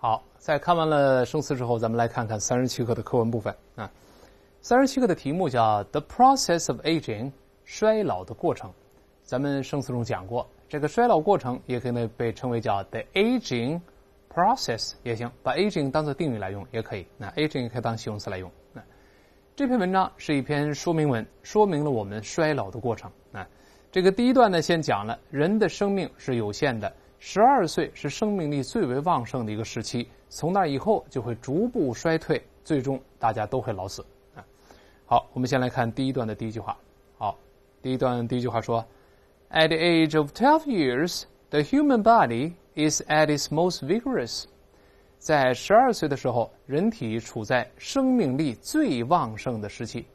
好，在看完了生词之后，咱们来看看三十七课的课文部分啊。三十七课的题目叫《The Process of Aging》，衰老的过程。咱们生词中讲过，这个衰老过程也可以呢被称为叫《The Aging Process》也行，把 Aging 当做定语来用也可以。那 Aging 可以当形容词来用。那这篇文章是一篇说明文，说明了我们衰老的过程啊。这个第一段呢，先讲了人的生命是有限的。十二岁是生命力最为旺盛的一个时期，从那以后就会逐步衰退，最终大家都会老死。啊，好，我们先来看第一段的第一句话。好，第一段第一句话说：“At the age of twelve years, the human body is at its most vigorous。”在十二岁的时候，人体处在生命力最旺盛的时期。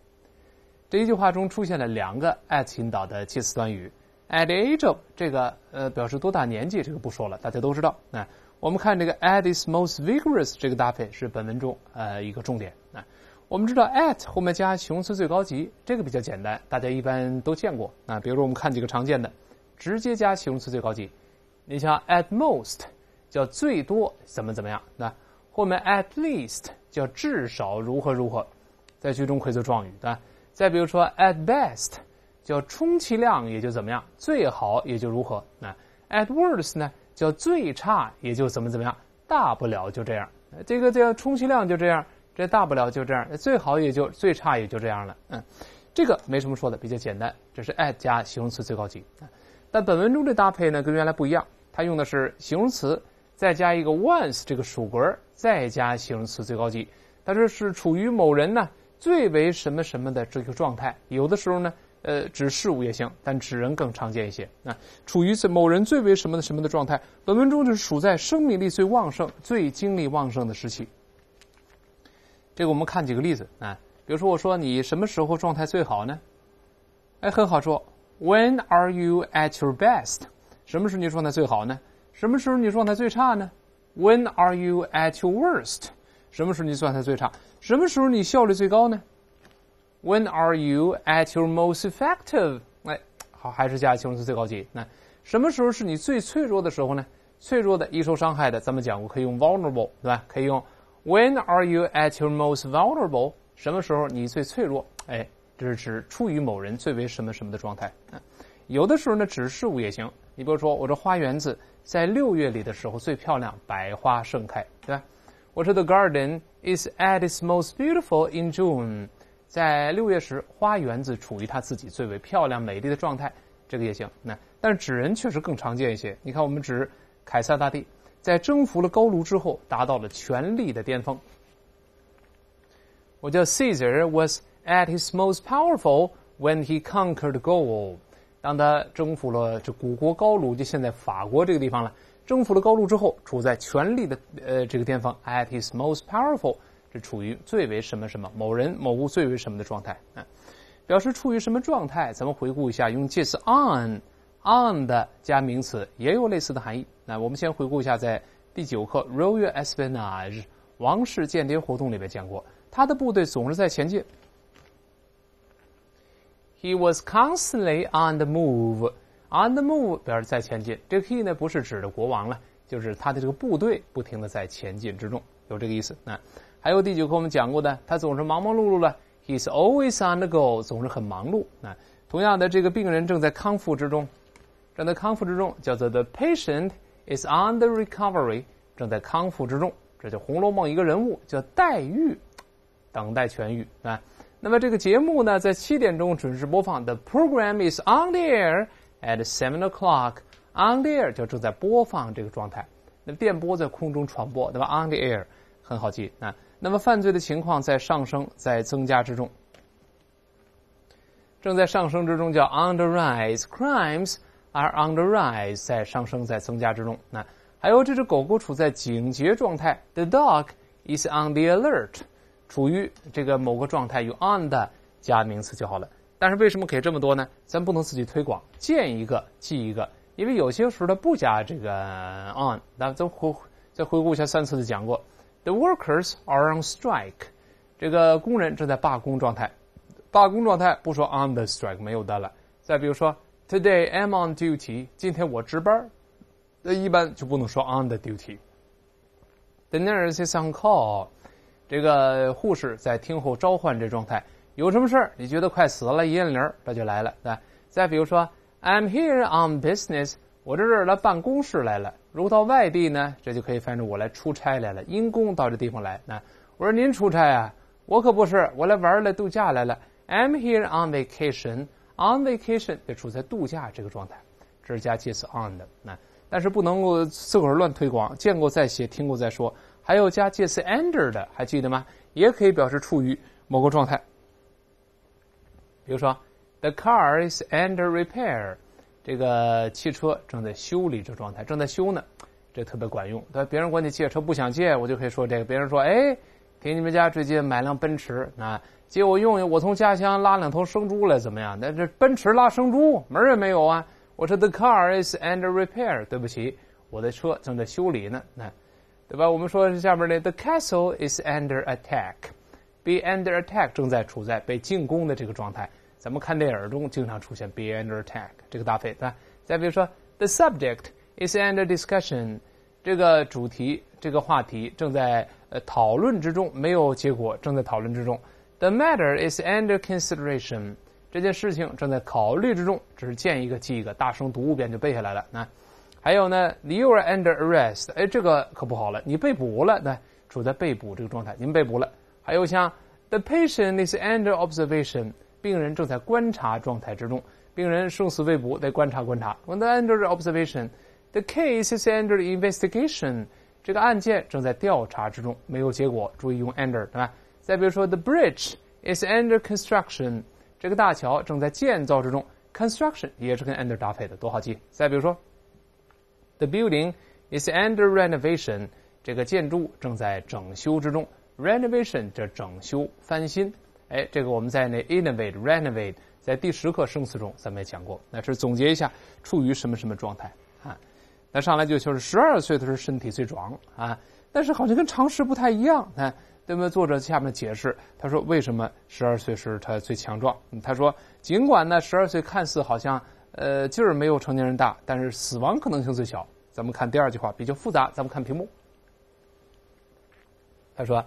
这一句话中出现了两个 “at” 引导的介词短语。At ageo 这个呃表示多大年纪，这个不说了，大家都知道。啊，我们看这个 at his most vigorous 这个搭配是本文中呃一个重点。啊，我们知道 at 后面加形容词最高级，这个比较简单，大家一般都见过。啊，比如说我们看几个常见的，直接加形容词最高级。你像 at most 叫最多怎么怎么样，那后面 at least 叫至少如何如何，在句中可以做状语，对吧？再比如说 at best。叫充其量也就怎么样，最好也就如何。那 at worst 呢？叫最差也就怎么怎么样，大不了就这样。这个这充其量就这样，这大不了就这样。最好也就最差也就这样了。嗯，这个没什么说的，比较简单。这是 at 加形容词最高级。但本文中的搭配呢，跟原来不一样，它用的是形容词再加一个 ones 这个属格，再加形容词最高级。它这是处于某人呢最为什么什么的这个状态。有的时候呢。呃，指事物也行，但指人更常见一些。啊，处于某人最为什么的什么的状态，本文中就是处在生命力最旺盛、最精力旺盛的时期。这个我们看几个例子。啊，比如说我说你什么时候状态最好呢？哎，很好说。When are you at your best？什么时候你状态最好呢？什么时候你状态最差呢？When are you at your worst？什么时候你状态最差？什么时候你效率最高呢？When are you at your most effective？哎，好，还是加形容词最高级。那什么时候是你最脆弱的时候呢？脆弱的、易受伤害的，咱们讲过，可以用 vulnerable，对吧？可以用 When are you at your most vulnerable？什么时候你最脆弱？哎，这是指处于某人最为什么什么的状态。嗯，有的时候呢，指事物也行。你比如说，我这花园子在六月里的时候最漂亮，百花盛开，对吧？我说 The garden is at its most beautiful in June。在六月时，花园子处于它自己最为漂亮美丽的状态，这个也行。那但是纸人确实更常见一些。你看，我们指凯撒大帝在征服了高卢之后，达到了权力的巅峰。我叫 Caesar was at his most powerful when he conquered Gaul。当他征服了这古国高卢，就现在法国这个地方了。征服了高卢之后，处在权力的呃这个巅峰 at his most powerful。是处于最为什么什么某人某物最为什么的状态啊？表示处于什么状态？咱们回顾一下，用介词 on，on 的加名词也有类似的含义。那我们先回顾一下，在第九课 Royal Espionage 王室间谍活动里边讲过，他的部队总是在前进。He was constantly on the move, on the move 表示在前进。这个 he 呢，不是指的国王了，就是他的这个部队不停的在前进之中，有这个意思那还有第九课我们讲过的，他总是忙忙碌碌的 h e s always on the go，总是很忙碌啊。同样的，这个病人正在康复之中，正在康复之中，叫做 the patient is on the recovery，正在康复之中。这叫《红楼梦》一个人物叫黛玉，等待痊愈啊。那么这个节目呢，在七点钟准时播放，the program is on the air at seven o'clock，on the air 就正在播放这个状态。那电波在空中传播，对吧？on the air 很好记啊。那么犯罪的情况在上升，在增加之中，正在上升之中，叫 on the rise。Crimes are on the rise，在上升，在增加之中。那还有这只狗狗处在警觉状态，The dog is on the alert，处于这个某个状态，用 on 的加名词就好了。但是为什么给这么多呢？咱不能自己推广，见一个记一个，因为有些时候它不加这个 on。那咱回再回顾一下上次的讲过。The workers are on strike，这个工人正在罢工状态。罢工状态不说 on the strike 没有的了。再比如说，today I'm on duty，今天我值班，那一般就不能说 on the duty。The nurse is on call，这个护士在听候召唤这状态。有什么事儿？你觉得快死了，一按铃儿，他就来了，对吧？再比如说，I'm here on business，我这是来办公室来了。如果到外地呢，这就可以翻成我来出差来了，因公到这地方来。那我说您出差啊，我可不是，我来玩儿来度假来了。I'm here on vacation. On vacation 就处在度假这个状态，这是加介词 on 的。那但是不能够自个儿乱推广，见过再写，听过再说。还有加介词 under 的，还记得吗？也可以表示处于某个状态。比如说，the car is under repair。这个汽车正在修理，这状态正在修呢，这特别管用。对，别人管你借车不想借，我就可以说这个。别人说，哎，给你们家最近买辆奔驰啊，借我用用。我从家乡拉两头生猪来，怎么样？那这奔驰拉生猪门儿也没有啊。我说，the car is under repair。对不起，我的车正在修理呢。那，对吧？我们说下面呢，the castle is under attack。be under attack 正在处在被进攻的这个状态。咱们看电影中经常出现 be under attack 这个搭费，对吧？再比如说，the subject is under discussion，这个主题、这个话题正在呃讨论之中，没有结果，正在讨论之中。The matter is under consideration，这件事情正在考虑之中。只是见一个记一个，大声读五遍就背下来了。那还有呢，you are under arrest，哎，这个可不好了，你被捕了，那处在被捕这个状态，您被捕了。还有像 the patient is under observation。病人正在观察状态之中，病人生死未卜，得观察观察。When Under observation，the case is under investigation。这个案件正在调查之中，没有结果。注意用 under，对吧？再比如说，the bridge is under construction。这个大桥正在建造之中。Construction 也是跟 under 搭配的，多好记。再比如说，the building is under renovation。这个建筑正在整修之中。Renovation 这整修翻新。哎，这个我们在那 innovate、renovate 在第十课生词中咱们也讲过，那是总结一下处于什么什么状态啊？那上来就就是十二岁的时候身体最壮啊，但是好像跟常识不太一样啊。那么作者下面解释，他说为什么十二岁时他最强壮？他说尽管呢十二岁看似好像呃劲儿没有成年人大，但是死亡可能性最小。咱们看第二句话比较复杂，咱们看屏幕。他说。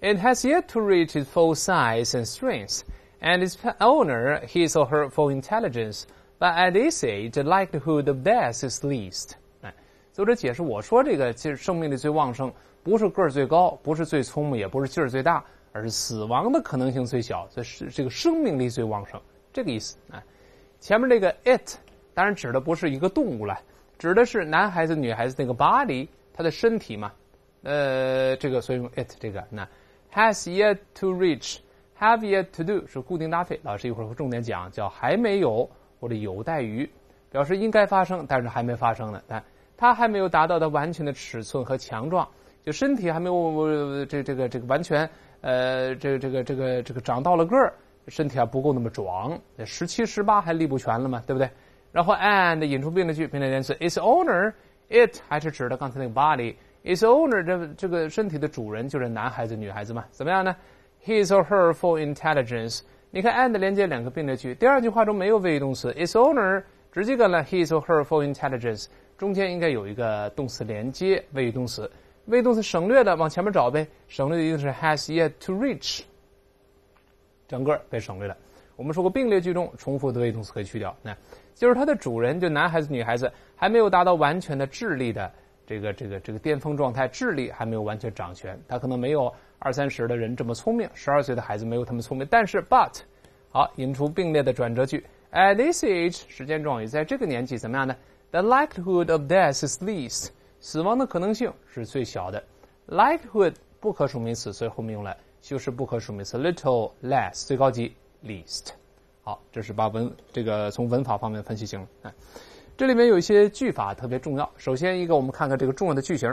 It has yet to reach its full size and strength, and its owner his or her full intelligence. But at this age, the likelihood of death is least. 哎，作者解释我说这个其实生命力最旺盛，不是个儿最高，不是最聪明，也不是劲儿最大，而是死亡的可能性最小，这是这个生命力最旺盛，这个意思。哎，前面这个 it 当然指的不是一个动物了，指的是男孩子、女孩子那个 body，他的身体嘛。呃，这个所以用 it 这个那。Has yet to reach, have yet to do 是固定搭配，老师一会儿会重点讲，叫还没有或者有待于，表示应该发生，但是还没发生呢。但它还没有达到它完全的尺寸和强壮，就身体还没有这这个这个完全，呃，这个这个这个这个长到了个儿，身体还不够那么壮，十七十八还力不全了嘛，对不对？然后 and 引出并列句，并列连词 its owner, it 还是指的刚才那个 body。Its owner，这这个身体的主人就是男孩子、女孩子嘛？怎么样呢？His or her full intelligence。你看，and 连接两个并列句。第二句话中没有谓语动词，its owner 直接跟了 his or her full intelligence，中间应该有一个动词连接谓语动词。谓语动词省略的往前面找呗，省略的就是 has yet to reach，整个被省略了。我们说过，并列句中重复的谓语动词可以去掉。那就是它的主人，就男孩子、女孩子还没有达到完全的智力的。这个这个这个巅峰状态，智力还没有完全长全，他可能没有二三十的人这么聪明，十二岁的孩子没有他们聪明。但是，but，好引出并列的转折句。At this age，时间状语，在这个年纪怎么样呢？The likelihood of death is least，死亡的可能性是最小的。Likelihood 不可数名词，所以后面用来修饰不可数名词，little less 最高级 least。好，这是把文这个从文法方面分析清楚。这里面有一些句法特别重要。首先，一个我们看看这个重要的句型，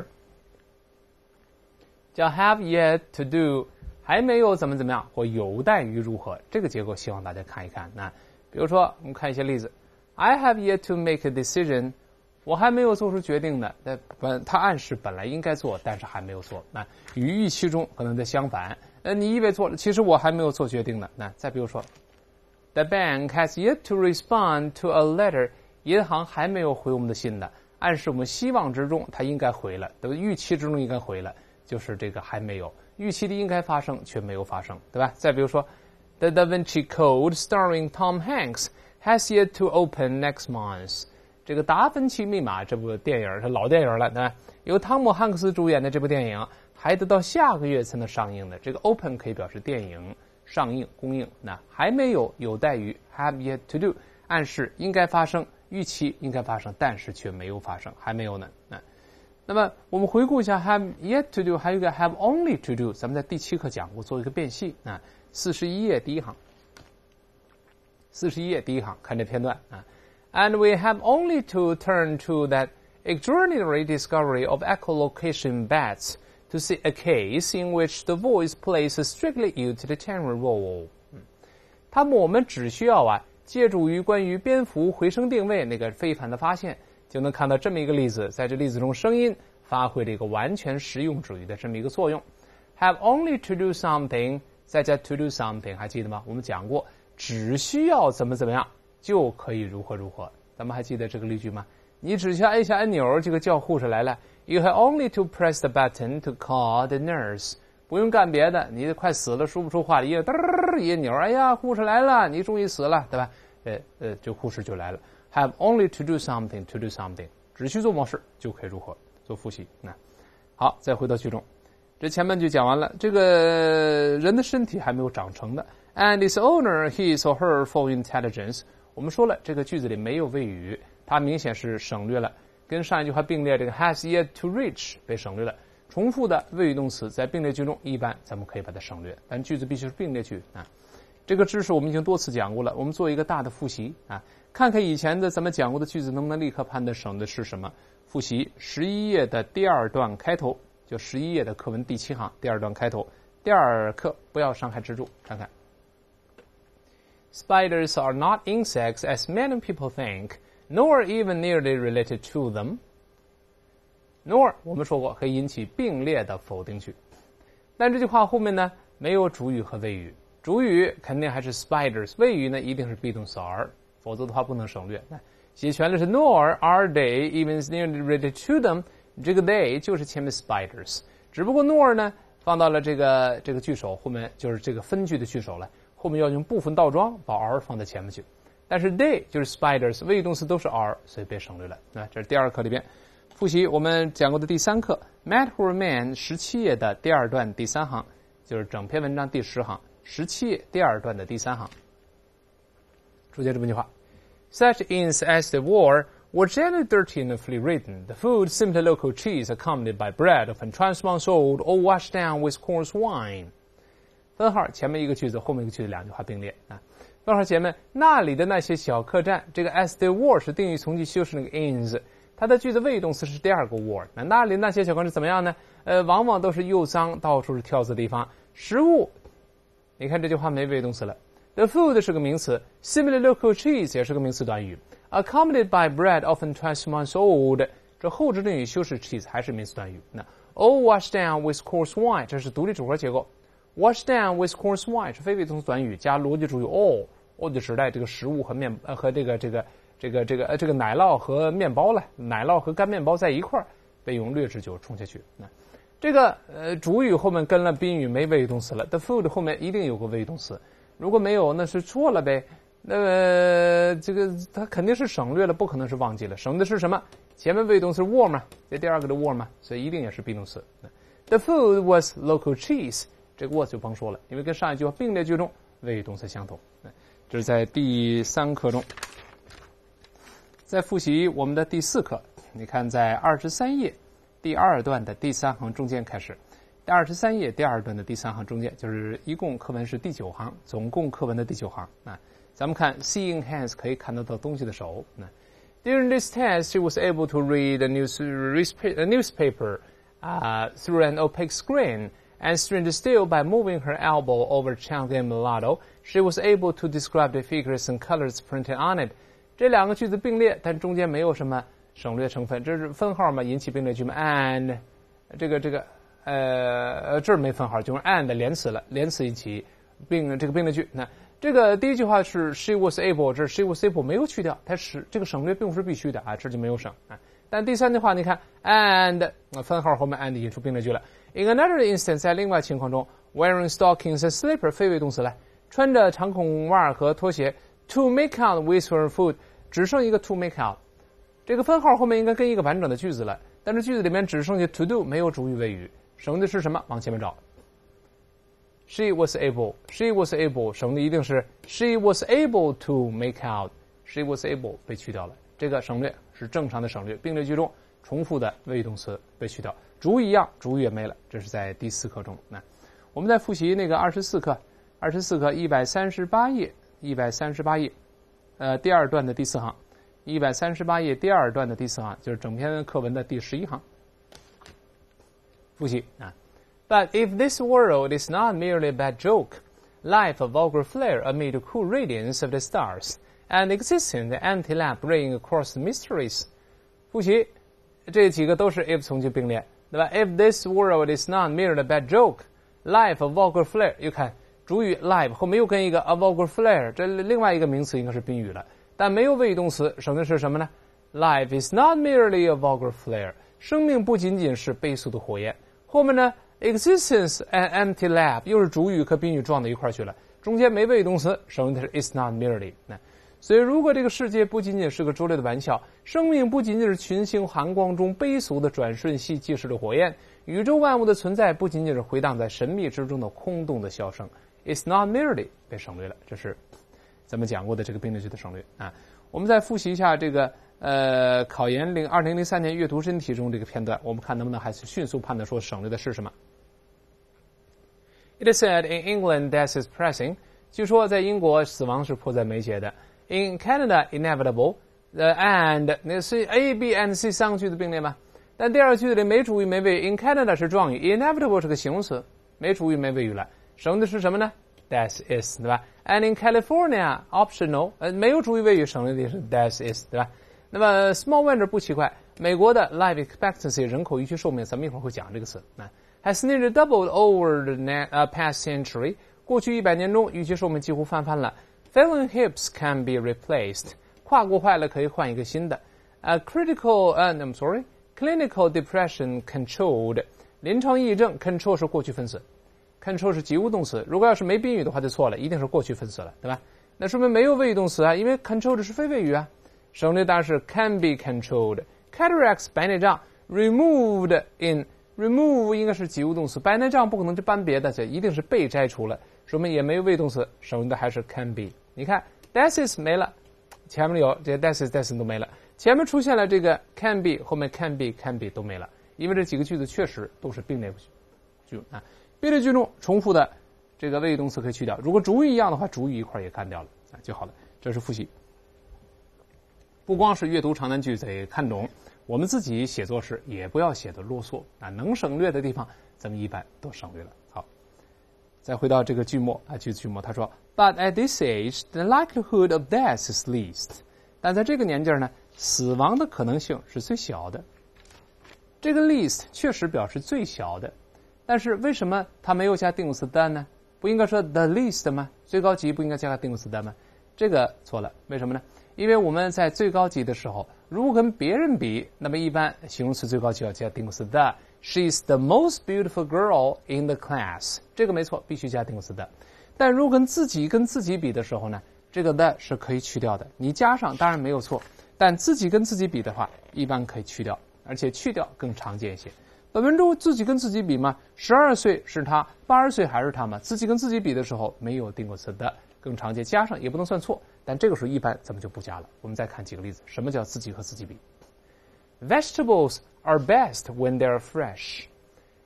叫 “have yet to do”，还没有怎么怎么样，或有待于如何。这个结构希望大家看一看。那比如说，我们看一些例子：“I have yet to make a decision。”我还没有做出决定呢。那本它暗示本来应该做，但是还没有做。那与预期中可能在相反。那你以为做了，其实我还没有做决定呢。那再比如说，“The bank has yet to respond to a letter。”银行还没有回我们的信呢，暗示我们希望之中，它应该回来，对预期之中应该回来，就是这个还没有预期的应该发生却没有发生，对吧？再比如说，《The Da Vinci Code》，starring Tom Hanks，has yet to open next month。这个《达芬奇密码》这部电影是老电影了，对吧？由汤姆汉克斯主演的这部电影还得到下个月才能上映的。这个 “open” 可以表示电影上映、公映，那还没有，有待于 “have yet to do”，暗示应该发生。预期应该发生，但是却没有发生，还没有呢。那那么我们回顾一下，have yet to do，还有一个 have only to do，咱们在第七课讲过，做一个辨析啊。四十一页第一行，四十一页第一行，看这片段啊。And we have only to turn to that extraordinary discovery of echolocation bats to see a case in which the voice plays a strictly utilitarian role。他们我们只需要啊借助于关于蝙蝠回声定位那个非凡的发现，就能看到这么一个例子。在这例子中，声音发挥了一个完全实用主义的这么一个作用。Have only to do something，再加 to do something，还记得吗？我们讲过，只需要怎么怎么样就可以如何如何。咱们还记得这个例句吗？你只需要按下按钮，这个叫护士来了。You have only to press the button to call the nurse. 不用干别的，你快死了，说不出话来了，嘚噔噔，别扭。哎呀，护士来了，你终于死了，对吧？呃呃，就护士就来了。Have only to do something to do something，只需做某事就可以如何做复习？那好，再回到句中，这前半句讲完了。这个人的身体还没有长成的，and its owner，his or her full intelligence。我们说了，这个句子里没有谓语，它明显是省略了。跟上一句话并列，这个 has yet to reach 被省略了。重复的谓语动词在并列句中，一般咱们可以把它省略，但句子必须是并列句啊。这个知识我们已经多次讲过了，我们做一个大的复习啊，看看以前的咱们讲过的句子能不能立刻判断省的是什么。复习十一页的第二段开头，就十一页的课文第七行第二段开头。第二课不要伤害蜘蛛，看看。Spiders are not insects, as many people think, nor even nearly related to them. Nor 我们说过可以引起并列的否定句，但这句话后面呢没有主语和谓语，主语肯定还是 spiders，谓语呢一定是 be 动词 a r，e 否则的话不能省略。写全了是 nor are they even nearly ready to them，这个 they 就是前面 spiders，只不过 nor 呢放到了这个这个句首，后面就是这个分句的句首了，后面要用部分倒装，把 a r e 放在前面去。但是 they 就是 spiders，谓语动词都是 a r，e 所以别省略了。那这是第二课里边。复习我们讲过的第三课《Matter o m a n 十七页的第二段第三行，就是整篇文章第十行，十七页第二段的第三行。注现这么一句话：Such inns as they were were generally dirtily written. The food, simple local cheese accompanied by bread of t e n trans m o r t e old, or washed down with coarse wine. 分号前面一个句子，后面一个句子，两句话并列啊。分号前面那里的那些小客栈，这个 as they were 是定语从句修饰那个 inns。它的句子谓语动词是第二个 were。那那里那些小关是怎么样呢？呃，往往都是又脏，到处是跳蚤地方。食物，你看这句话没谓语动词了。The food 是个名词，similar local cheese 也是个名词短语。accompanied by bread often t w i c e months old，这后置定语修饰 cheese 还是名词短语。那 all washed down with coarse wine 这是独立主格结构。washed down with coarse wine 是非谓语动词短语加逻辑主语 all，all 指代这个食物和面呃和这个这个。这个这个呃，这个奶酪和面包了，奶酪和干面包在一块儿，被用劣质酒冲下去。那这个呃，主语后面跟了宾语，没谓语动词了。The food 后面一定有个谓语动词，如果没有那是错了呗。那这个它肯定是省略了，不可能是忘记了。省的是什么？前面谓语动词 warm 啊，这第二个的 warm 啊，所以一定也是 be 动词。The food was local cheese，这个 was 就甭说了，因为跟上一句话并列句中谓语动词相同。这是在第三课中。再复习我们的第四课，你看在二十三页第二段的第三行中间开始，第二十三页第二段的第三行中间，就是一共课文是第九行，总共课文的第九行啊。咱们看 seeing hands 可以看得到东西的手。那 During this test, she was able to read a news newspaper uh, through an opaque screen. And strange still by moving her elbow over Chang and Mulatto, she was able to describe the figures and colors printed on it. 这两个句子并列，但中间没有什么省略成分，这是分号嘛？引起并列句嘛？and，这个这个，呃，这儿没分号，就是 and 连词了，连词引起并这个并列句。那这个第一句话是 she was able，这是 she was able 没有去掉，它是这个省略并不是必须的啊，这就没有省啊。但第三句话，你看 and 分号后面 and 引出并列句了。In another instance，在另外情况中，wearing stockings and slippers 非谓动词来，穿着长筒袜和拖鞋。To make out with her food，只剩一个 to make out，这个分号后面应该跟一个完整的句子了。但是句子里面只剩下 to do，没有主语谓语。省的是什么？往前面找。She was able. She was able. 省的一定是 She was able to make out. She was able 被去掉了。这个省略是正常的省略，并列句中重复的谓语动词被去掉，主语一样，主语也没了。这是在第四课中。那我们在复习那个二十四课，二十四课一百三十八页。一百三十八页，呃，第二段的第四行，一百三十八页第二段的第四行，就是整篇课文的第十一行。复习啊，But if this world is not merely a bad joke, life a vulgar flare amid the cool radiance of the stars, and existence the anti-lamp across the mysteries。复习，这几个都是 if 从句并列，对吧？If this world is not merely a bad joke, life a vulgar flare，you can。主语 l i v e 后面又跟一个 a vulgar flare，这另外一个名词应该是宾语了，但没有谓语动词，省的是什么呢？life is not merely a vulgar flare。生命不仅仅是倍俗的火焰。后面呢，existence an empty l a b 又是主语和宾语撞到一块去了，中间没谓语动词，省的是 is not merely。那所以如果这个世界不仅仅是个拙劣的玩笑，生命不仅仅是群星寒光中悲俗的转瞬即逝的火焰，宇宙万物的存在不仅仅是回荡在神秘之中的空洞的笑声。is not merely 被省略了，这是咱们讲过的这个并列句的省略啊。我们再复习一下这个呃，考研零二零零三年阅读真题中这个片段，我们看能不能还是迅速判断说省略的是什么。It is said in England death is pressing。据说在英国死亡是迫在眉睫的。In Canada inevitable the and 那是 A B and C 三个句子并列吗？但第二个句子里没主语没谓语。In Canada 是状语，inevitable 是个形容词，没主语没谓语了。省的是什么呢？That is，对吧？And in California optional，呃，没有主语谓语省略的是 that is，对吧？那么 small wonder 不奇怪，美国的 life expectancy 人口预期寿命，咱们一会儿会讲这个词啊。Has nearly doubled over the uh, past century，过去一百年中预期寿命几乎翻番了。Failing hips can be replaced，胯骨坏了可以换一个新的。A critical，呃，I'm uh, sorry，clinical depression controlled，临床抑郁症 control 是过去分词 Control 是及物动词，如果要是没宾语的话就错了，一定是过去分词了，对吧？那说明没有谓语动词啊，因为 control 的是非谓语啊。省略然是 can be controlled，cataracts 白内障 removed in remove 应该是及物动词，白内障不可能就搬别的，一定是被摘除了，说明也没有谓语动词，省略的还是 can be。你看 d e a s i s 没了，前面有这些 d e a s i s d e a s h s 都没了，前面出现了这个 can be，后面 can be，can be 都没了，因为这几个句子确实都是并列句啊。这类句中重复的，这个谓语动词可以去掉。如果主语一样的话，主语一块儿也干掉了啊，就好了。这是复习。不光是阅读长难句得看懂，我们自己写作时也不要写的啰嗦啊，能省略的地方咱们一般都省略了。好，再回到这个句末啊，句子句末他说：“But at this age, the likelihood of death is least。”但在这个年纪呢，死亡的可能性是最小的。这个 “least” 确实表示最小的。但是为什么它没有加定冠词 done 呢？不应该说 the least 吗？最高级不应该加个定冠词 done 吗？这个错了。为什么呢？因为我们在最高级的时候，如果跟别人比，那么一般形容词最高级要加定冠词 the。She's the most beautiful girl in the class。这个没错，必须加定冠词的。但如果跟自己跟自己比的时候呢？这个 that 是可以去掉的。你加上当然没有错，但自己跟自己比的话，一般可以去掉，而且去掉更常见一些。本文中自己跟自己比吗？十二岁是他，八十岁还是他吗？自己跟自己比的时候，没有定冠词的更常见，加上也不能算错，但这个时候一般咱们就不加了。我们再看几个例子，什么叫自己和自己比？Vegetables are best when they're fresh。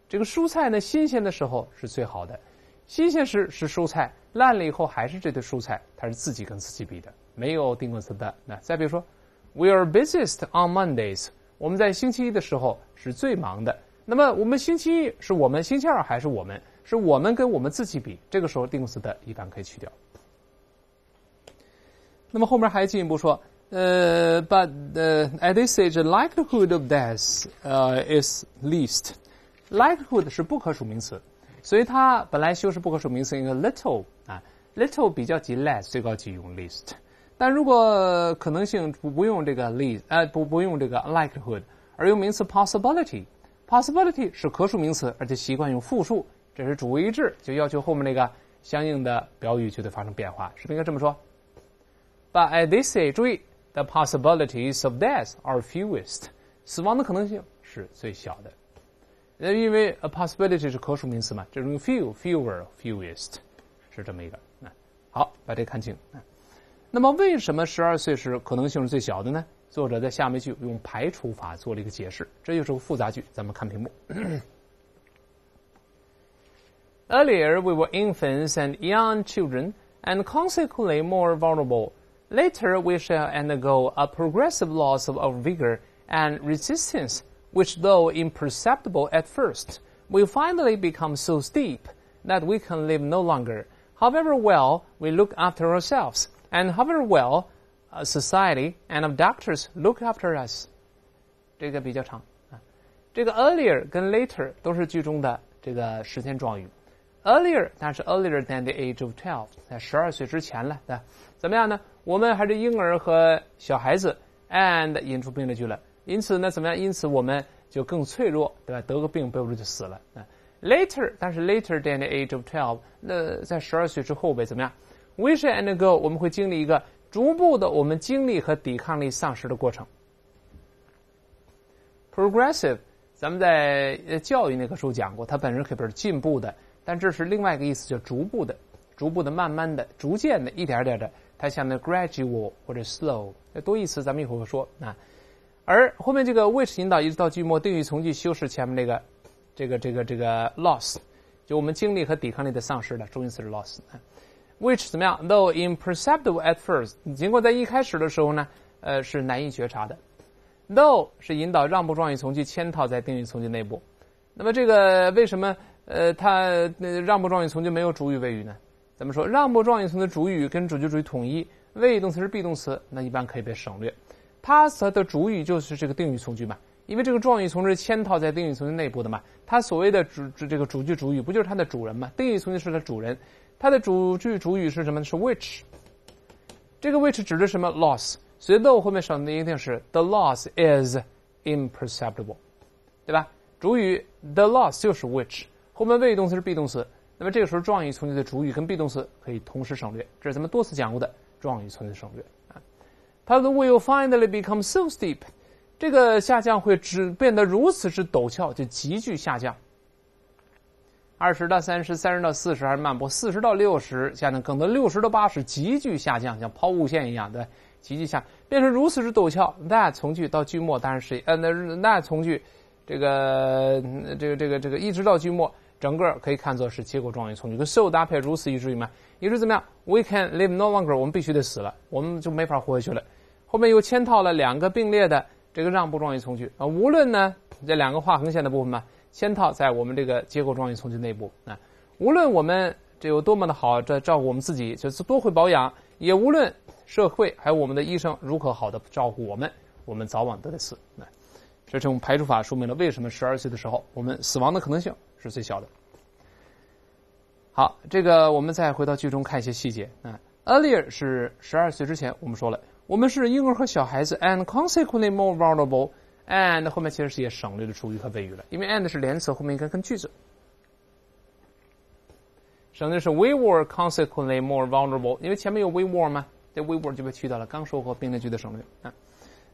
这个蔬菜呢，新鲜的时候是最好的，新鲜时是蔬菜，烂了以后还是这堆蔬菜，它是自己跟自己比的，没有定冠词的。那再比如说，We are busiest on Mondays。我们在星期一的时候是最忙的。那么我们星期一是我们星期二还是我们？是我们跟我们自己比？这个时候定词的一般可以去掉。那么后面还进一步说，呃，but the, a t this age likelihood of death 呃 is least。likelihood 是不可数名词，所以它本来修饰不可数名词应该 little 啊，little 比较级 less 最高级用 least。但如果可能性不不用这个 least，呃不不用这个 likelihood，而用名词 possibility。Possibility 是可数名词，而且习惯用复数，这是主谓一致，就要求后面那个相应的表语就得发生变化，是不是应该这么说？But as they say，注意，the possibilities of death are fewest，死亡的可能性是最小的，那因为 a possibility 是可数名词嘛，这种 few，fewer，fewest 是这么一个嗯，好，把这看清。那么为什么十二岁时可能性是最小的呢？作者在下面一句用排除法做了一个解释，这又是个复杂句。咱们看屏幕。Earlier we were infants and young children, and consequently more vulnerable. Later we shall undergo a progressive loss of our vigor and resistance, which though imperceptible at first, will finally become so steep that we can live no longer. However well we look after ourselves, and however well society and of doctors look after us。这个比较长啊，这个 earlier 跟 later 都是句中的这个时间状语。earlier 它是 earlier than the age of twelve，在十二岁之前了，对怎么样呢？我们还是婴儿和小孩子，and 引出病例句了。因此呢，怎么样？因此我们就更脆弱，对吧？得个病，背不住就死了。啊，later，但是 later than the age of twelve，那在十二岁之后呗，怎么样？We shall undergo，我们会经历一个逐步的，我们精力和抵抗力丧失的过程。Progressive，咱们在教育那本书讲过，它本身可不是进步的，但这是另外一个意思，就逐步的、逐步的、慢慢的、逐渐的、一点点的，它像那 gradual 或者 slow。多义词咱们一会儿说啊。而后面这个 which 引导一直到句末定语从句修饰前面那个这个这个这个 loss，就我们精力和抵抗力的丧失了，中心词 loss 啊。which 怎么样？Though imperceptible at first，尽管在一开始的时候呢，呃，是难以觉察的。Though 是引导让步状语从句，嵌套在定语从句内部。那么这个为什么？呃，它让步状语从句没有主语谓语呢？咱们说，让步状语从句的主语跟主句主语统一，谓语动词是 be 动词，那一般可以被省略。它它的主语就是这个定语从句嘛，因为这个状语从句是嵌套在定语从句内部的嘛。它所谓的主这个主句主语不就是它的主人嘛？定语从句是它主人。它的主句主语是什么？是 which。这个 which 指的什么？loss。所以 though 后面省的一定是 the loss is imperceptible，对吧？主语 the loss 就是 which，后面谓语动词是 be 动词，那么这个时候状语从句的主语跟 be 动词可以同时省略，这是咱们多次讲过的状语从句省略啊。它的 will finally become so steep，这个下降会只变得如此之陡峭，就急剧下降。二十到三十，三十到四十还是慢播，四十到六十下降，更多六十到八十急剧下降，像抛物线一样，对，急剧下变成如此之陡峭。that 从句到句末当然是 t 呃，那那从句，这个这个这个这个一直到句末，整个可以看作是结果状语从句，跟 so 搭配如此以至于嘛，以至于怎么样？We can live no longer，我们必须得死了，我们就没法活下去了。后面又嵌套了两个并列的这个让步状语从句啊，无论呢这两个划横线的部分嘛。嵌套在我们这个结构状语从句内部啊。无论我们这有多么的好这照顾我们自己，就是多会保养，也无论社会还有我们的医生如何好的照顾我们，我们早晚都得死啊。这种排除法说明了为什么十二岁的时候我们死亡的可能性是最小的。好，这个我们再回到剧中看一些细节啊。Earlier 是十二岁之前，我们说了，我们是婴儿和小孩子，and consequently more vulnerable。And 后面其实是也省略了主语和谓语了，因为 And 是连词，后面应该跟句子。省略是 We were consequently more vulnerable，因为前面有 We were 嘛，这 We were 就被去掉了。刚说过并列句的省略啊。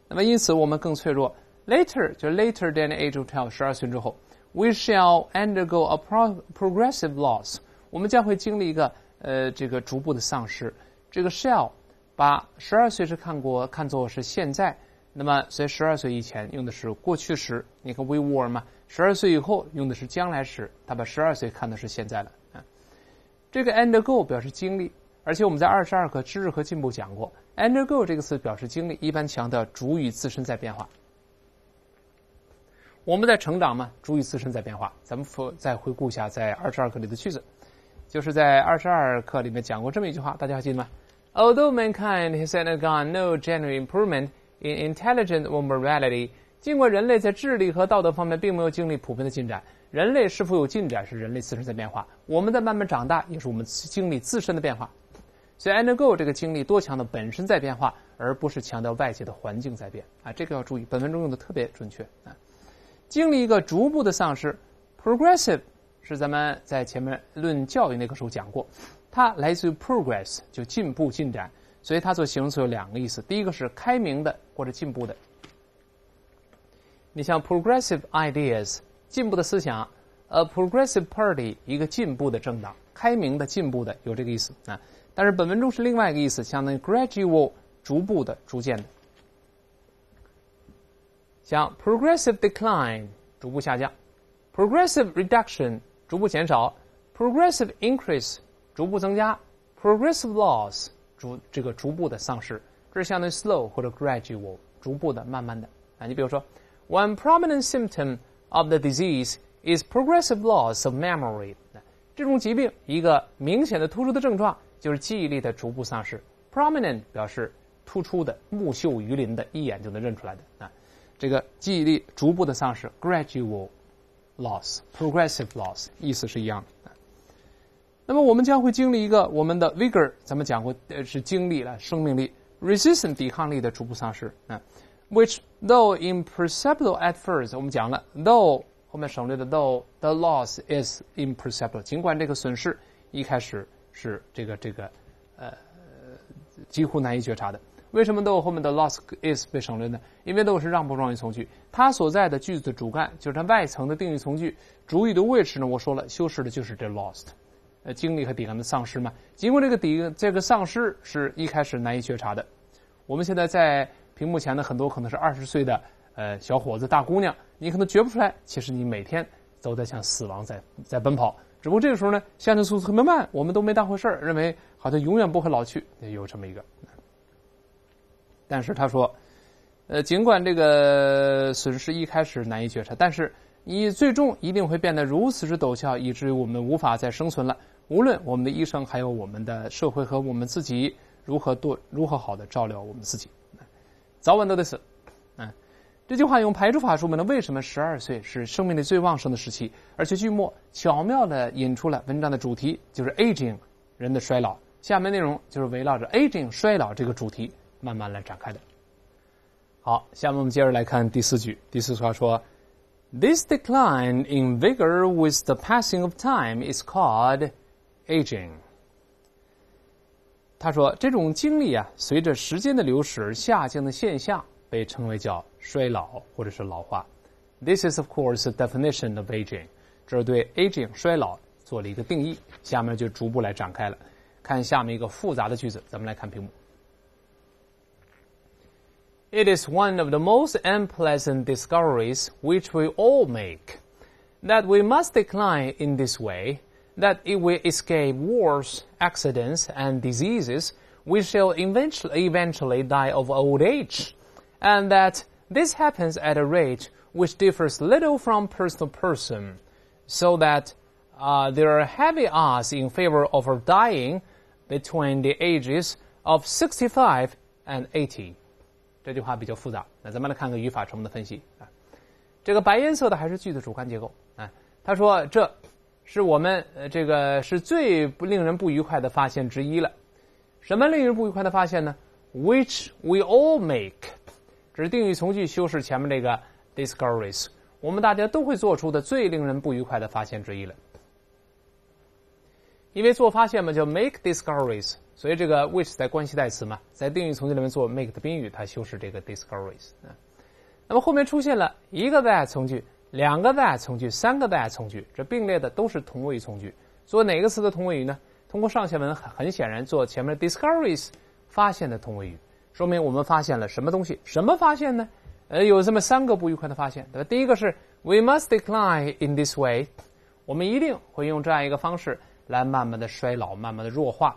那么因此我们更脆弱。Later 就 Later than the age of twelve，十二岁之后，We shall undergo a progressive loss。我们将会经历一个呃这个逐步的丧失。这个 shall 把十二岁是看过看作是现在。那么，所以十二岁以前用的是过去时，你看 we were 嘛。十二岁以后用的是将来时，他把十二岁看的是现在了啊。这个 undergo 表示经历，而且我们在二十二课知识和进步讲过，undergo 这个词表示经历，一般强调主语自身在变化。我们在成长嘛，主语自身在变化。咱们复再回顾一下，在二十二课里的句子，就是在二十二课里面讲过这么一句话，大家还记得吗？Although mankind has undergone no genuine improvement。In i n t e l l i g e n t or morality，尽管人类在智力和道德方面并没有经历普遍的进展，人类是否有进展是人类自身在变化。我们在慢慢长大，也是我们经历自身的变化。所以 u n d go 这个经历多强的本身在变化，而不是强调外界的环境在变啊，这个要注意。本文中用的特别准确啊。经历一个逐步的丧失，progressive 是咱们在前面论教育那个时候讲过，它来自于 progress，就进步进展。所以它做形容词有两个意思。第一个是开明的或者进步的。你像 progressive ideas，进步的思想；a progressive party，一个进步的政党，开明的、进步的，有这个意思啊。但是本文中是另外一个意思，相当于 gradual，逐步的、逐渐的。像 progressive decline，逐步下降；progressive reduction，逐步减少；progressive increase，逐步增加；progressive loss。逐这个逐步的丧失，这是相当于 slow 或者 gradual，逐步的、慢慢的啊。你比如说，one prominent symptom of the disease is progressive loss of memory。这种疾病一个明显的突出的症状就是记忆力的逐步丧失。Prominent 表示突出的、木秀于林的、一眼就能认出来的啊。这个记忆力逐步的丧失，gradual loss，progressive loss 意思是一样的。那么我们将会经历一个我们的 vigor，咱们讲过呃，是经历了，生命力，resistance 抵抗力的逐步丧失。啊，which though imperceptible at first，我们讲了 though 后面省略的 though，the loss is imperceptible。尽管这个损失一开始是这个这个呃几乎难以觉察的。为什么 though 后面的 loss is 被省略呢？因为 though 是让步状语从句，它所在的句子的主干就是它外层的定语从句，主语的 which 呢，我说了，修饰的就是这 lost。呃，精力和抵抗的丧失嘛。尽管这个抵这个丧失是一开始难以觉察的，我们现在在屏幕前的很多可能是二十岁的呃小伙子、大姑娘，你可能觉不出来，其实你每天都在向死亡在在奔跑。只不过这个时候呢，下降速度特别慢，我们都没当回事儿，认为好像永远不会老去，有这么一个。但是他说，呃，尽管这个损失一开始难以觉察，但是你最终一定会变得如此之陡峭，以至于我们无法再生存了。无论我们的医生，还有我们的社会和我们自己，如何多、如何好的照料我们自己，早晚都得死。嗯，这句话用排除法说明了为什么十二岁是生命力最旺盛的时期。而且句末巧妙的引出了文章的主题，就是 aging 人的衰老。下面内容就是围绕着 aging 衰老这个主题慢慢来展开的。好，下面我们接着来看第四句。第四句话说：“This decline in vigor with the passing of time is called。” aging。他说，这种经历啊，随着时间的流逝下降的现象被称为叫衰老或者是老化。This is of course the definition of aging。这是对 aging 衰老做了一个定义。下面就逐步来展开了。看下面一个复杂的句子，咱们来看屏幕。It is one of the most unpleasant discoveries which we all make that we must decline in this way that if we escape wars, accidents, and diseases, we shall eventually, eventually die of old age, and that this happens at a rate which differs little from person to person, so that uh, there are heavy odds in favor of our dying between the ages of 65 and 80。这句话比较复杂，那咱们来看看语法成分的分析啊。这个白颜色的还是句子主观结构啊。他说这是我们呃，这个是最不令人不愉快的发现之一了。什么令人不愉快的发现呢？Which we all make，指定语从句修饰前面这个 discoveries。我们大家都会做出的最令人不愉快的发现之一了。因为做发现嘛，叫 make discoveries，所以这个 which 在关系代词嘛，在定语从句里面做 make 的宾语，它修饰这个 discoveries 啊。那么后面出现了一个 that 从句。两个 that 从句，三个 that 从句，这并列的都是同位语从句。做哪个词的同位语呢？通过上下文很显然做前面 discoveries 发现的同位语。说明我们发现了什么东西？什么发现呢？呃，有这么三个不愉快的发现，对吧？第一个是 we must decline in this way，我们一定会用这样一个方式来慢慢的衰老，慢慢的弱化。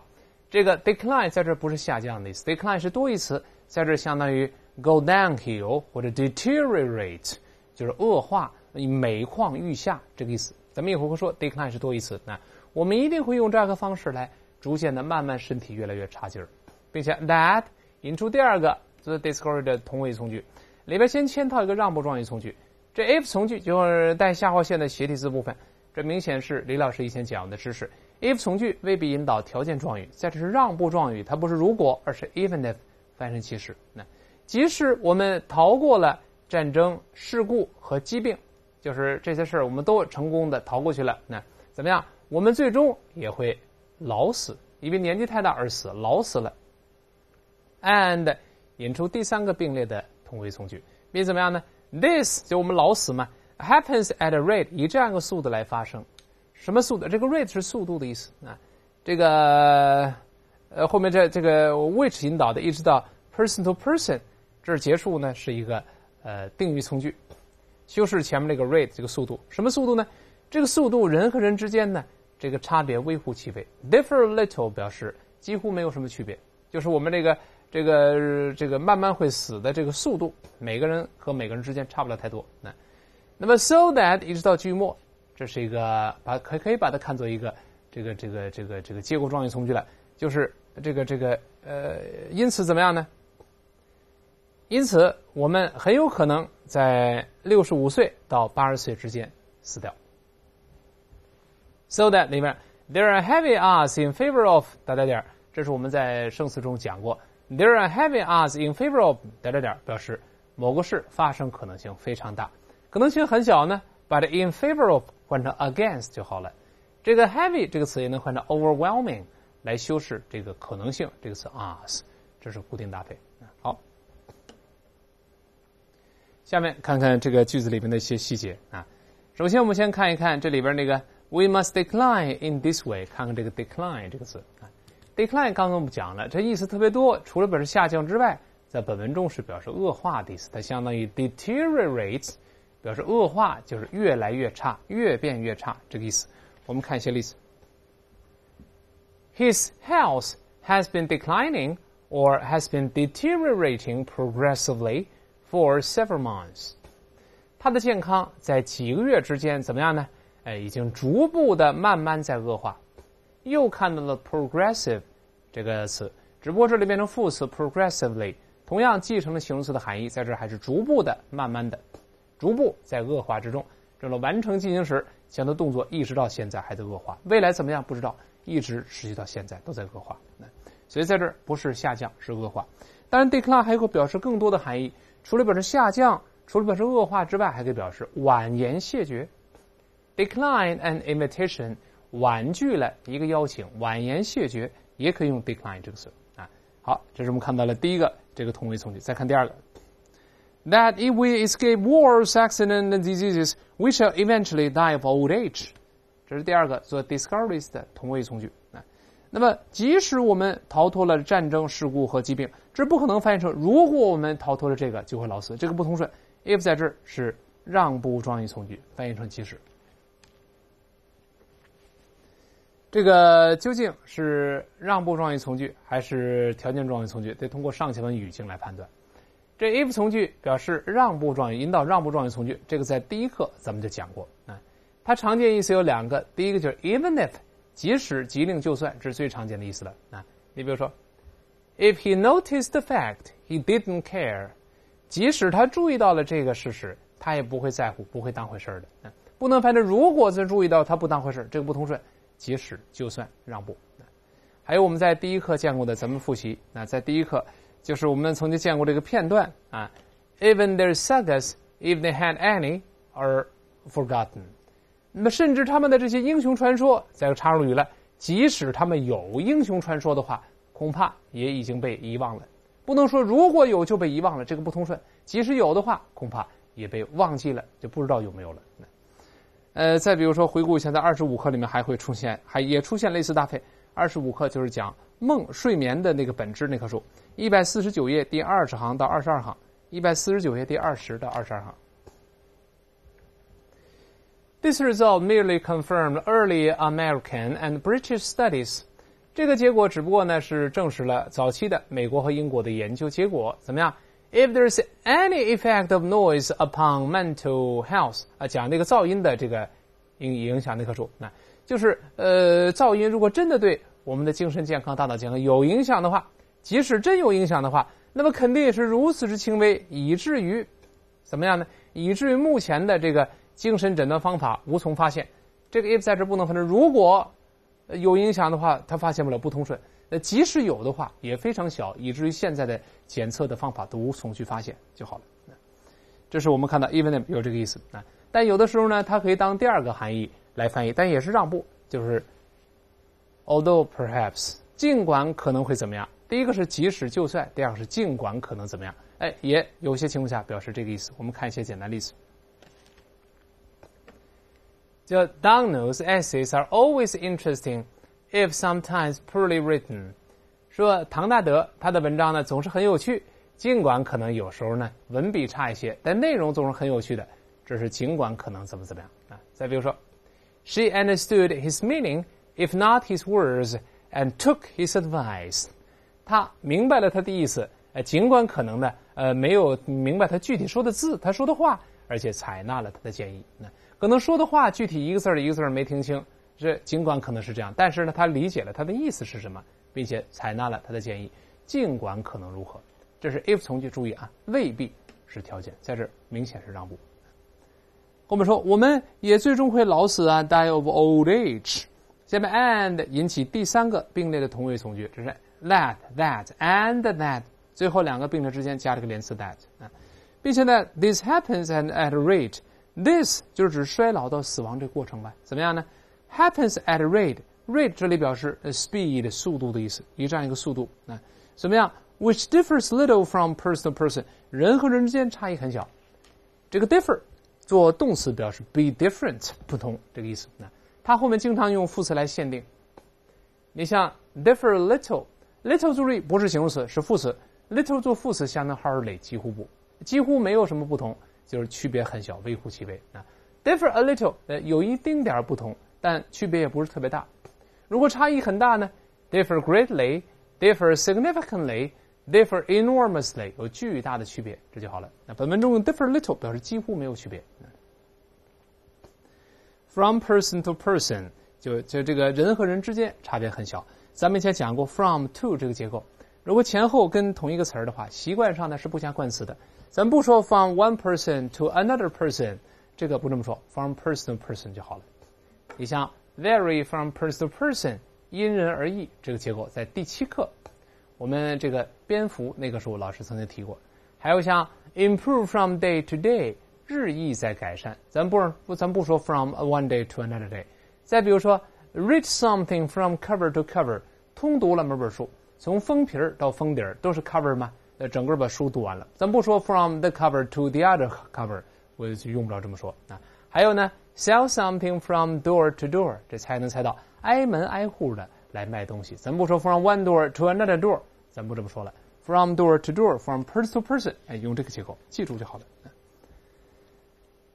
这个 decline 在这不是下降的意思，decline 是多义词，在这相当于 go down hill 或者 deteriorate，就是恶化。你每况愈下，这个意思。咱们一会儿会说 “decline” 是多义词。那我们一定会用这样的方式来，逐渐的、慢慢身体越来越差劲儿，并且 “that” 引出第二个 “the discovery” 的同位语从句，里边先嵌套一个让步状语从句。这 “if” 从句就是带下划线的斜体字部分。这明显是李老师以前讲的知识。if 从句未必引导条件状语，再这是让步状语，它不是“如果”，而是 “even if”，反正其实。那即使我们逃过了战争、事故和疾病。就是这些事儿，我们都成功的逃过去了。那怎么样？我们最终也会老死，因为年纪太大而死，老死了。And 引出第三个并列的同位从句，意怎么样呢？This 就我们老死嘛。Happens at a rate 以这样一个速度来发生，什么速度？这个 rate 是速度的意思啊。这个呃后面这这个 which 引导的，一直到 person to person 这儿结束呢，是一个呃定语从句。修饰前面这个 rate 这个速度，什么速度呢？这个速度人和人之间呢，这个差别微乎其微 d i f f e r little 表示几乎没有什么区别。就是我们这个这个这个慢慢会死的这个速度，每个人和每个人之间差不了太多。那，那么 so that 一直到句末，这是一个把可可以把它看作一个这个这个这个这个结果状语从句了，就是这个这个呃，因此怎么样呢？因此，我们很有可能在六十五岁到八十岁之间死掉。So that 里面，there are heavy odds in favor of. 点点点，这是我们在生词中讲过。There are heavy odds in favor of. 点点点，表示某个事发生可能性非常大。可能性很小呢，把 t in favor of 换成 against 就好了。这个 heavy 这个词也能换成 overwhelming 来修饰这个可能性这个词 u s 这是固定搭配。下面看看这个句子里面的一些细节啊。首先，我们先看一看这里边那个 "We must decline in this way"，看看这个 "decline" 这个词啊。decline 刚才我们讲了，这意思特别多，除了表示下降之外，在本文中是表示恶化的意思，它相当于 deteriorates，表示恶化，就是越来越差，越变越差这个意思。我们看一些例子：His health has been declining or has been deteriorating progressively. For several months，他的健康在几个月之间怎么样呢？哎，已经逐步的、慢慢在恶化。又看到了 progressive 这个词，只不过这里变成副词 progressively，同样继承了形容词的含义，在这儿还是逐步的、慢慢的、逐步在恶化之中。这了完成进行时，讲的动作一直到现在还在恶化，未来怎么样不知道，一直持续到现在都在恶化。所以在这儿不是下降，是恶化。当然，decline 还有个表示更多的含义，除了表示下降、除了表示恶化之外，还可以表示婉言谢绝。decline an invitation，婉拒了一个邀请，婉言谢绝也可以用 decline 这个词啊。好，这是我们看到了第一个这个同位从句。再看第二个，that if we escape wars，accidents and diseases，we shall eventually die of old age。这是第二个做 discoveries 的同位从句。那么，即使我们逃脱了战争事故和疾病，这不可能翻译成“如果我们逃脱了这个就会老死”，这个不通顺。If 在这儿是让步状语从句，翻译成“即使”。这个究竟是让步状语从句还是条件状语从句，得通过上下文语境来判断。这 if 从句表示让步状语，引导让步状语从句，这个在第一课咱们就讲过啊。它常见意思有两个，第一个就是 even if。即使即令就算，这是最常见的意思了啊。你比如说，if he noticed the fact, he didn't care。即使他注意到了这个事实，他也不会在乎，不会当回事儿的。不能反正如果他注意到，他不当回事儿，这个不通顺。即使就算让步。还有我们在第一课见过的，咱们复习啊，在第一课就是我们曾经见过这个片段啊。Even their sagas, if they had any, are forgotten. 那么，甚至他们的这些英雄传说，再插入语来，即使他们有英雄传说的话，恐怕也已经被遗忘了。不能说如果有就被遗忘了，这个不通顺。即使有的话，恐怕也被忘记了，就不知道有没有了。呃，再比如说，回顾一下，在二十五课里面还会出现，还也出现类似搭配。二十五课就是讲梦、睡眠的那个本质那棵树，一百四十九页第二十行到二十二行，一百四十九页第二十到二十二行。This result merely confirmed early American and British studies。这个结果只不过呢是证实了早期的美国和英国的研究结果。怎么样？If there s any effect of noise upon mental health，啊，讲那个噪音的这个影影响那棵树，那就是呃噪音如果真的对我们的精神健康、大脑健康有影响的话，即使真有影响的话，那么肯定也是如此之轻微，以至于怎么样呢？以至于目前的这个。精神诊断方法无从发现，这个 if 在这不能发生。如果有影响的话，他发现不了不通顺。呃，即使有的话也非常小，以至于现在的检测的方法都无从去发现就好了。这是我们看到 even i 有这个意思啊。但有的时候呢，它可以当第二个含义来翻译，但也是让步，就是 although perhaps 尽管可能会怎么样。第一个是即使就算，第二个是尽管可能怎么样。哎，也有些情况下表示这个意思。我们看一些简单例子。叫 Dunne's essays are always interesting, if sometimes poorly written。说唐纳德他的文章呢总是很有趣，尽管可能有时候呢文笔差一些，但内容总是很有趣的。这是尽管可能怎么怎么样啊。再比如说，She understood his meaning, if not his words, and took his advice。她明白了他的意思，呃，尽管可能呢，呃，没有明白他具体说的字，他说的话，而且采纳了他的建议。那。可能说的话具体一个字儿一个字儿没听清，这尽管可能是这样，但是呢，他理解了他的意思是什么，并且采纳了他的建议。尽管可能如何，这是 if 从句，注意啊，未必是条件，在这明显是让步。我们说我们也最终会老死啊，die of old age。下面 and 引起第三个并列的同位从句，这是 that that and that，最后两个并列之间加了个连词 that 啊，并且呢，this happens and at rate。This 就是指衰老到死亡这个过程吧？怎么样呢？Happens at rate，rate 这里表示 speed 速度的意思，以这样一个速度啊，怎么样？Which differs little from person to person，人和人之间差异很小。这个 differ 做动词表示 be different 不同这个意思那它后面经常用副词来限定。你像 differ little，little 注意不是形容词，是副词。little 做副词相当 hardly 几乎不，几乎没有什么不同。就是区别很小，微乎其微啊。Differ a little，呃，有一丁点儿不同，但区别也不是特别大。如果差异很大呢？Differ greatly，differ significantly，differ enormously，有巨大的区别，这就好了。那本文中用 differ little 表示几乎没有区别。From person to person，就就这个人和人之间差别很小。咱们以前讲过 from to 这个结构，如果前后跟同一个词儿的话，习惯上呢是不加冠词的。咱不说 from one person to another person，这个不这么说，from person to person 就好了。你像 vary from person to person，因人而异这个结构在第七课，我们这个蝙蝠那个时候老师曾经提过。还有像 improve from day to day，日益在改善。咱不咱不说 from one day to another day。再比如说 read something from cover to cover，通读了某本书，从封皮儿到封底儿都是 cover 吗？呃，整个把书读完了。咱不说 from the cover to the other cover，我就用不着这么说啊。还有呢，sell something from door to door，这猜能猜到挨门挨户的来卖东西。咱不说 from one door to another door，咱不这么说了。from door to door，from person to person，哎，用这个结构，记住就好了。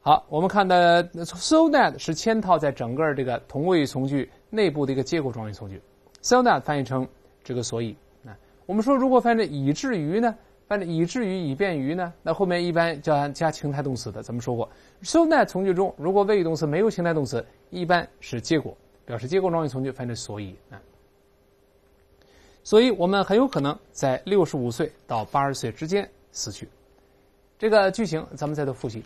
好，我们看的 so that 是嵌套在整个这个同位语从句内部的一个结果状语从句。so that 翻译成这个所以。我们说，如果翻正以至于呢，翻译以至于以便于呢，那后面一般叫加情态动词的。咱们说过，so that 从句中，如果谓语动词没有情态动词，一般是结果，表示结果状语从句。翻正所以啊，所以我们很有可能在六十五岁到八十岁之间死去。这个句型咱们再做复习。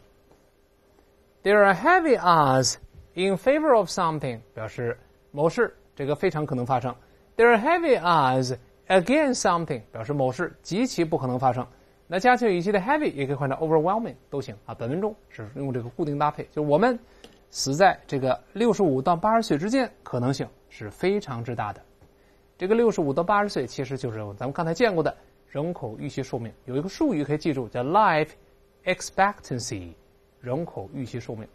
There are heavy odds in favor of something，表示某事这个非常可能发生。There are heavy odds。Again something 表示某事极其不可能发生。那加强语气的 heavy 也可以换成 overwhelming 都行啊。本文中是用这个固定搭配，就是我们死在这个六十五到八十岁之间可能性是非常之大的。这个六十五到八十岁其实就是咱们刚才见过的人口预期寿命，有一个术语可以记住叫 life expectancy 人口预期寿命。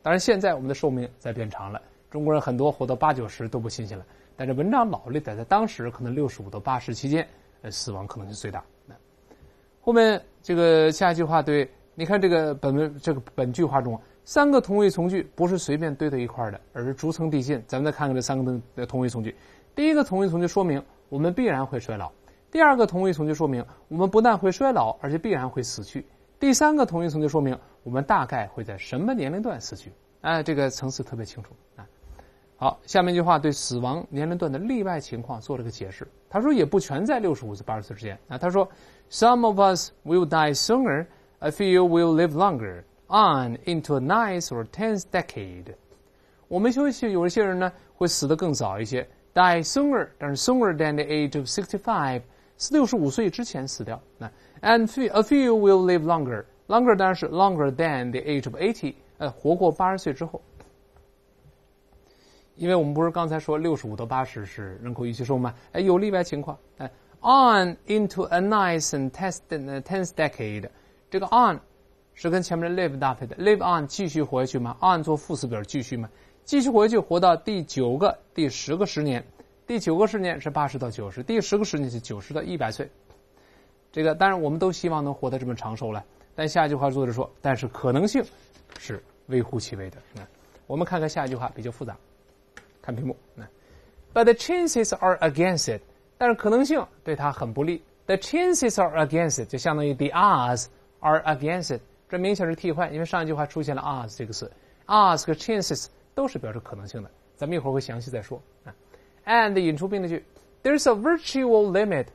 当然现在我们的寿命在变长了，中国人很多活到八九十都不新鲜了。但是，文章老了，得在当时可能六十五到八十期间，呃，死亡可能性最大。那后面这个下一句话，对，你看这个本文这个本句话中三个同位从句不是随便堆在一块的，而是逐层递进。咱们再看看这三个同同位从句，第一个同位从句说明我们必然会衰老；第二个同位从句说明我们不但会衰老，而且必然会死去；第三个同位从句说明我们大概会在什么年龄段死去。哎，这个层次特别清楚啊。好，下面一句话对死亡年龄段的例外情况做了个解释。他说，也不全在六十五至八十岁之间。啊，他说，Some of us will die sooner, a few will live longer, on into a ninth or tenth decade。我们休息，有一些人呢会死得更早一些，die sooner，但是 sooner than the age of sixty-five，是六十五岁之前死掉。那 and a few will live longer，longer 当然是 longer than the age of eighty，呃，活过八十岁之后。因为我们不是刚才说六十五到八十是人口预期寿命吗？哎，有例外情况。哎，on into a nice and ten ten decade，这个 on 是跟前面的 live 搭配的，live on 继续活下去吗？on 做副词表示继续吗？继续回去活到第九个、第十个十年，第九个十年是八十到九十，第十个十年是九十到一百岁。这个当然我们都希望能活得这么长寿了，但下一句话作者说，但是可能性是微乎其微的。嗯，我们看看下一句话比较复杂。看屏幕。But the chances are against it，但是可能性对它很不利。The chances are against it，就相当于 the odds are against it。这明显是替换，因为上一句话出现了 odds 这个词，odds 和 chances 都是表示可能性的。咱们一会儿会详细再说啊。And 引出宾例句，There's a virtual limit。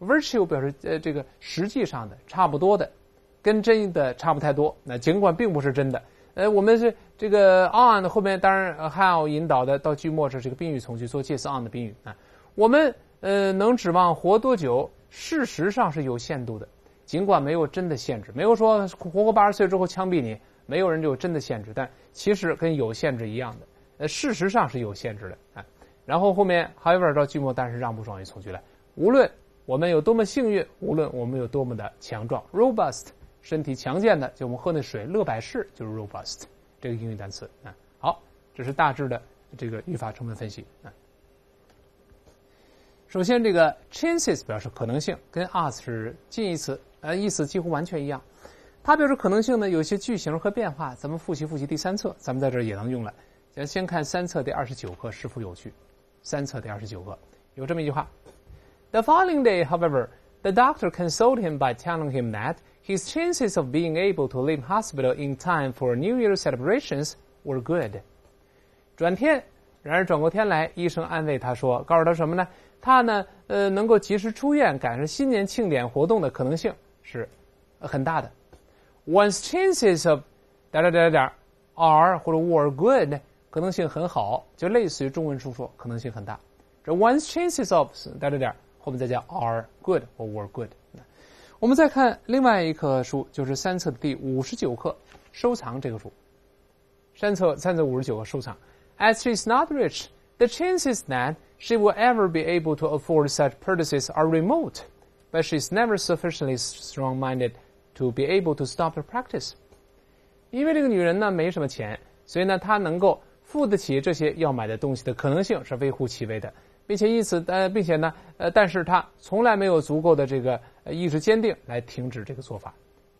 virtual 表示呃这个实际上的、差不多的，跟真的差不太多。那尽管并不是真的，呃，我们是这个 on 的后面，当然 how 引导的到句末，这是一个宾语从句，做介词 on 的宾语啊。我们呃能指望活多久？事实上是有限度的，尽管没有真的限制，没有说活过八十岁之后枪毙你，没有人有真的限制，但其实跟有限制一样的，呃，事实上是有限制的啊。然后后面 however 到句末，但是让步状语从句了。无论我们有多么幸运，无论我们有多么的强壮 robust。身体强健的，就我们喝那水，乐百氏就是 robust 这个英语单词啊。好，这是大致的这个语法成分分析啊。首先，这个 chances 表示可能性，跟 us 是近义词，呃，意思几乎完全一样。它表示可能性呢，有些句型和变化，咱们复习复习第三册，咱们在这儿也能用了。咱先看三册第二十九课是否有趣。三册第二十九课有这么一句话：“The following day, however, the doctor consoled him by telling him that.” his chances of being able to leave hospital in time for New Year celebrations were good. 转天，然而转过天来，医生安慰他说：“告诉他什么呢？他呢，呃，能够及时出院，赶上新年庆典活动的可能性是很大的。One's chances of 点点点点 are 或者 were good，可能性很好，就类似于中文书说可能性很大。这 one's chances of 点点点后面再加 are good 或 were good。”我们再看另外一课书，就是三册的第五十九课《收藏》这个书。三册三册五十九个收藏。As she is not rich, the chances that she will ever be able to afford such purchases are remote, but she is never sufficiently strong-minded to be able to stop the practice. 因为这个女人呢没什么钱，所以呢她能够付得起这些要买的东西的可能性是微乎其微的。并且因此，呃，并且呢，呃，但是他从来没有足够的这个意志坚定来停止这个做法。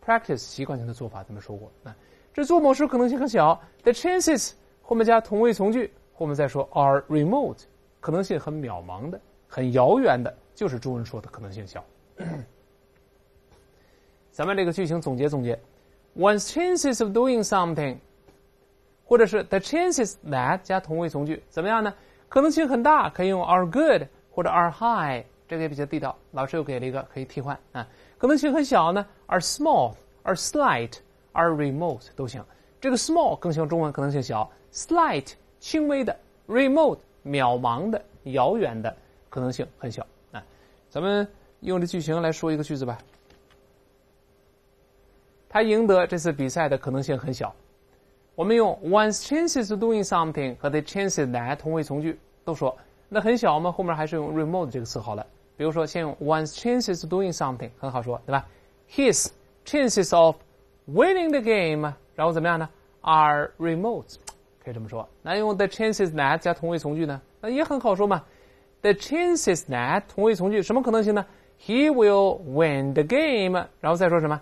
Practice 习惯性的做法，咱们说过啊，这做某事可能性很小。The chances 后面加同位从句，后面再说 are remote，可能性很渺茫的，很遥远的，就是中文说的可能性小。咱们这个句型总结总结，One's chances of doing something，或者是 The chances that 加同位从句，怎么样呢？可能性很大，可以用 are good 或者 are high，这个也比较地道。老师又给了一个可以替换啊。可能性很小呢，are small，are slight，are remote 都行。这个 small 更像中文，可能性小；slight 轻微的；remote 茫茫的、遥远的，可能性很小啊。咱们用这句型来说一个句子吧。他赢得这次比赛的可能性很小。我们用 one's chances of doing something 和 the chances that 同位从句。都说那很小嘛，后面还是用 remote 这个词好了。比如说，先用 one's chances doing something 很好说，对吧？His chances of winning the game，然后怎么样呢？Are remote，可以这么说。那用 the chances that 加同位从句呢？那也很好说嘛。The chances that 同位从句什么可能性呢？He will win the game，然后再说什么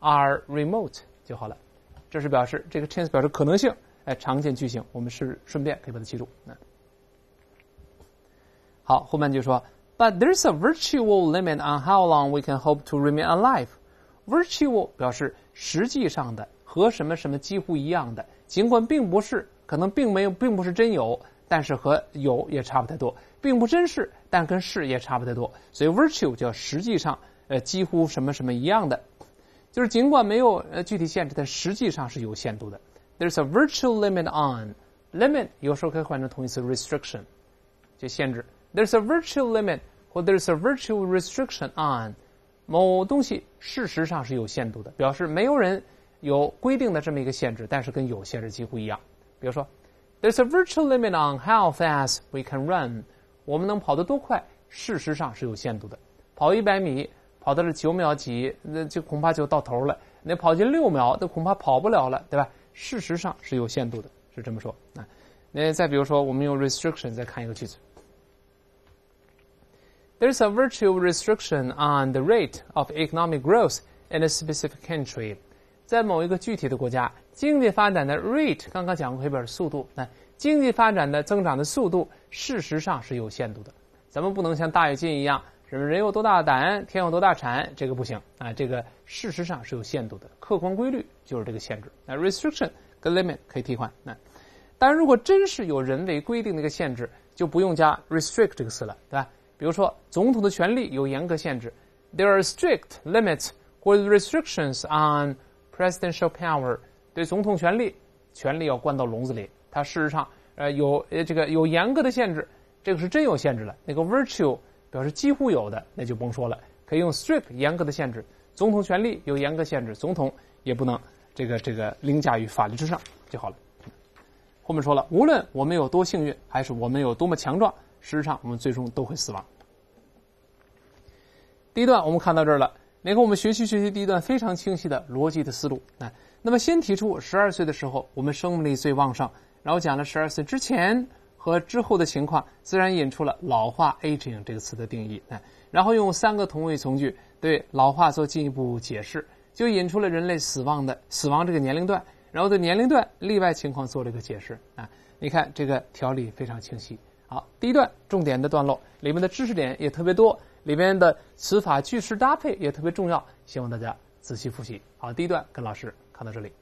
？Are remote 就好了。这是表示这个 chance 表示可能性，哎，常见句型，我们是顺便可以把它记住啊。好，后面就说，But there's a virtual limit on how long we can hope to remain alive. Virtual 表示实际上的，和什么什么几乎一样的。尽管并不是，可能并没有，并不是真有，但是和有也差不太多，并不真是，但跟是也差不太多。所以 virtual 叫实际上，呃，几乎什么什么一样的，就是尽管没有呃具体限制，但实际上是有限度的。There's a virtual limit on limit，有时候可以换成同义词 restriction，就限制。There's a virtual limit, 或 There's a virtual restriction on 某东西，事实上是有限度的。表示没有人有规定的这么一个限制，但是跟有限制几乎一样。比如说，There's a virtual limit on how fast we can run。我们能跑得多快，事实上是有限度的。跑一百米，跑到了九秒几，那就恐怕就到头了。那跑进六秒，那恐怕跑不了了，对吧？事实上是有限度的，是这么说啊。那再比如说，我们用 restriction 再看一个句子。There's a virtual restriction on the rate of economic growth in a specific country。在某一个具体的国家，经济发展的 rate，刚刚讲过黑本速度，那经济发展的增长的速度，事实上是有限度的。咱们不能像大跃进一样，什么人有多大胆，天有多大产，这个不行啊！这个事实上是有限度的，客观规律就是这个限制。那 restriction 跟 limit 可以替换。那，但如果真是有人为规定的一个限制，就不用加 restrict 这个词了，对吧？比如说，总统的权力有严格限制，there are strict limits or restrictions on presidential power。对总统权力，权力要关到笼子里，它事实上，呃，有，呃这个有严格的限制，这个是真有限制了。那个 virtue 表示几乎有的，那就甭说了，可以用 strict 严格的限制。总统权力有严格限制，总统也不能这个这个凌驾于法律之上就好了。后面说了，无论我们有多幸运，还是我们有多么强壮，事实上我们最终都会死亡。第一段我们看到这儿了，你看我们学习学习第一段非常清晰的逻辑的思路啊。那么先提出十二岁的时候我们生命力最旺盛，然后讲了十二岁之前和之后的情况，自然引出了老化 （aging） 这个词的定义啊。然后用三个同位从句对老化做进一步解释，就引出了人类死亡的死亡这个年龄段，然后对年龄段例外情况做了一个解释啊。你看这个条理非常清晰。好，第一段重点的段落里面的知识点也特别多。里面的词法、句式搭配也特别重要，希望大家仔细复习。好，第一段跟老师看到这里。